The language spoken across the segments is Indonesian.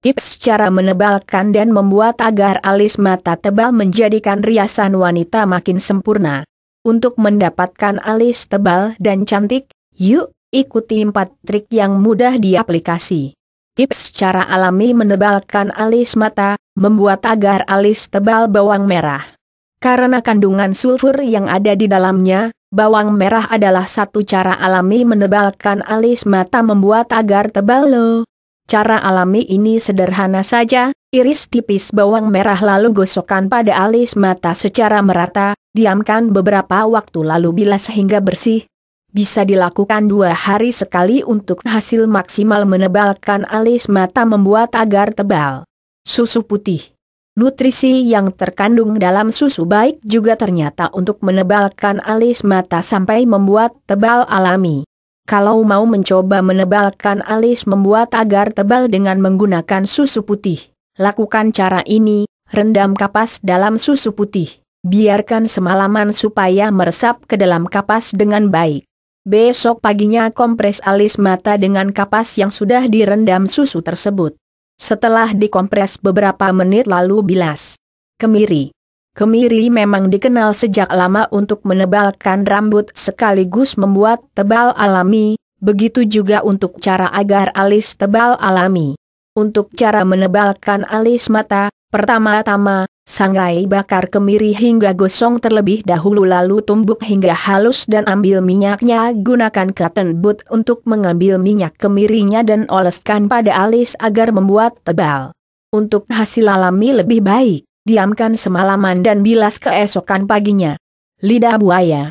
Tips cara menebalkan dan membuat agar alis mata tebal menjadikan riasan wanita makin sempurna. Untuk mendapatkan alis tebal dan cantik, yuk ikuti 4 trik yang mudah diaplikasi. Tips cara alami menebalkan alis mata, membuat agar alis tebal bawang merah. Karena kandungan sulfur yang ada di dalamnya, bawang merah adalah satu cara alami menebalkan alis mata membuat agar tebal loh. Cara alami ini sederhana saja, iris tipis bawang merah lalu gosokkan pada alis mata secara merata, diamkan beberapa waktu lalu bilas sehingga bersih. Bisa dilakukan dua hari sekali untuk hasil maksimal menebalkan alis mata membuat agar tebal. Susu putih Nutrisi yang terkandung dalam susu baik juga ternyata untuk menebalkan alis mata sampai membuat tebal alami kalau mau mencoba menebalkan alis membuat agar tebal dengan menggunakan susu putih. Lakukan cara ini, rendam kapas dalam susu putih. Biarkan semalaman supaya meresap ke dalam kapas dengan baik. Besok paginya kompres alis mata dengan kapas yang sudah direndam susu tersebut. Setelah dikompres beberapa menit lalu bilas. Kemiri. Kemiri memang dikenal sejak lama untuk menebalkan rambut sekaligus membuat tebal alami, begitu juga untuk cara agar alis tebal alami. Untuk cara menebalkan alis mata, pertama-tama, sangrai bakar kemiri hingga gosong terlebih dahulu lalu tumbuk hingga halus dan ambil minyaknya gunakan cotton bud untuk mengambil minyak kemirinya dan oleskan pada alis agar membuat tebal. Untuk hasil alami lebih baik diamkan semalaman dan bilas keesokan paginya. Lidah buaya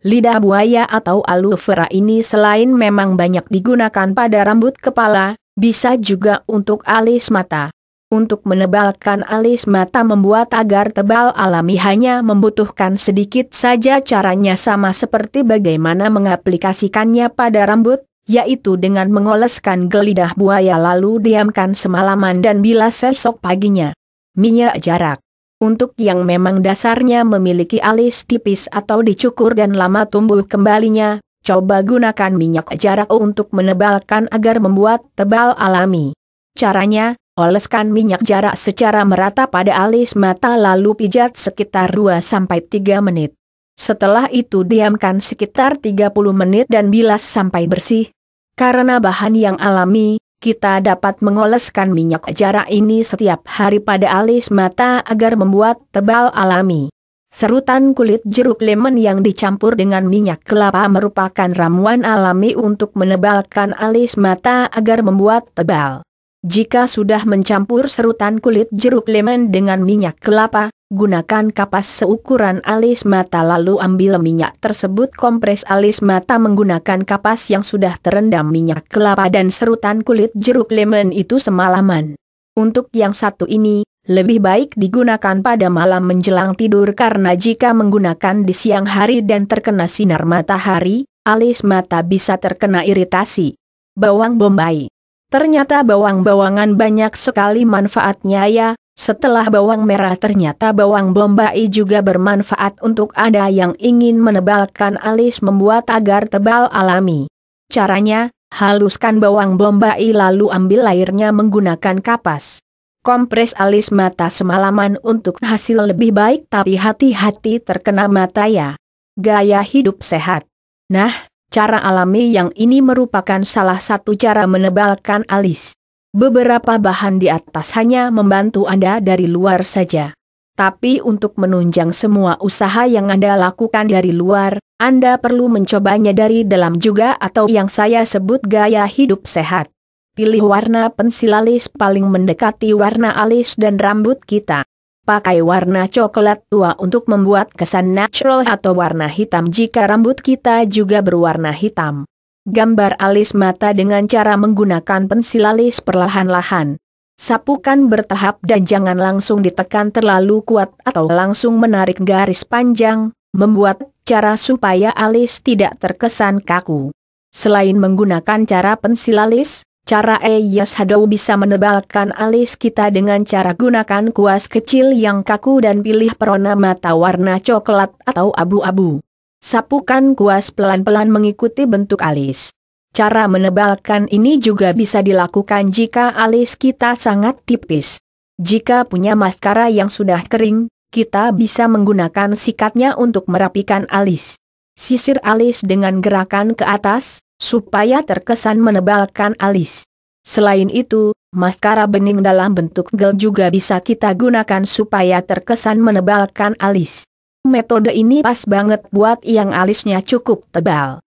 Lidah buaya atau aloe vera ini selain memang banyak digunakan pada rambut kepala, bisa juga untuk alis mata. Untuk menebalkan alis mata membuat agar tebal alami hanya membutuhkan sedikit saja caranya sama seperti bagaimana mengaplikasikannya pada rambut, yaitu dengan mengoleskan gelidah buaya lalu diamkan semalaman dan bilas esok paginya minyak jarak. Untuk yang memang dasarnya memiliki alis tipis atau dicukur dan lama tumbuh kembalinya, coba gunakan minyak jarak untuk menebalkan agar membuat tebal alami. Caranya, oleskan minyak jarak secara merata pada alis mata lalu pijat sekitar 2-3 menit. Setelah itu diamkan sekitar 30 menit dan bilas sampai bersih. Karena bahan yang alami, kita dapat mengoleskan minyak jarak ini setiap hari pada alis mata agar membuat tebal alami. Serutan kulit jeruk lemon yang dicampur dengan minyak kelapa merupakan ramuan alami untuk menebalkan alis mata agar membuat tebal. Jika sudah mencampur serutan kulit jeruk lemon dengan minyak kelapa, gunakan kapas seukuran alis mata lalu ambil minyak tersebut kompres alis mata menggunakan kapas yang sudah terendam minyak kelapa dan serutan kulit jeruk lemon itu semalaman. Untuk yang satu ini, lebih baik digunakan pada malam menjelang tidur karena jika menggunakan di siang hari dan terkena sinar matahari, alis mata bisa terkena iritasi. Bawang bombay Ternyata bawang-bawangan banyak sekali manfaatnya ya, setelah bawang merah ternyata bawang bombay juga bermanfaat untuk ada yang ingin menebalkan alis membuat agar tebal alami. Caranya, haluskan bawang bombay lalu ambil airnya menggunakan kapas. Kompres alis mata semalaman untuk hasil lebih baik tapi hati-hati terkena mata ya. Gaya hidup sehat. Nah, Cara alami yang ini merupakan salah satu cara menebalkan alis. Beberapa bahan di atas hanya membantu Anda dari luar saja. Tapi untuk menunjang semua usaha yang Anda lakukan dari luar, Anda perlu mencobanya dari dalam juga atau yang saya sebut gaya hidup sehat. Pilih warna pensil alis paling mendekati warna alis dan rambut kita pakai warna coklat tua untuk membuat kesan natural atau warna hitam jika rambut kita juga berwarna hitam. Gambar alis mata dengan cara menggunakan pensil alis perlahan-lahan. Sapukan bertahap dan jangan langsung ditekan terlalu kuat atau langsung menarik garis panjang, membuat cara supaya alis tidak terkesan kaku. Selain menggunakan cara pensil alis, Cara Eyas Hadou bisa menebalkan alis kita dengan cara gunakan kuas kecil yang kaku dan pilih perona mata warna coklat atau abu-abu. Sapukan kuas pelan-pelan mengikuti bentuk alis. Cara menebalkan ini juga bisa dilakukan jika alis kita sangat tipis. Jika punya maskara yang sudah kering, kita bisa menggunakan sikatnya untuk merapikan alis sisir alis dengan gerakan ke atas, supaya terkesan menebalkan alis. Selain itu, maskara bening dalam bentuk gel juga bisa kita gunakan supaya terkesan menebalkan alis. Metode ini pas banget buat yang alisnya cukup tebal.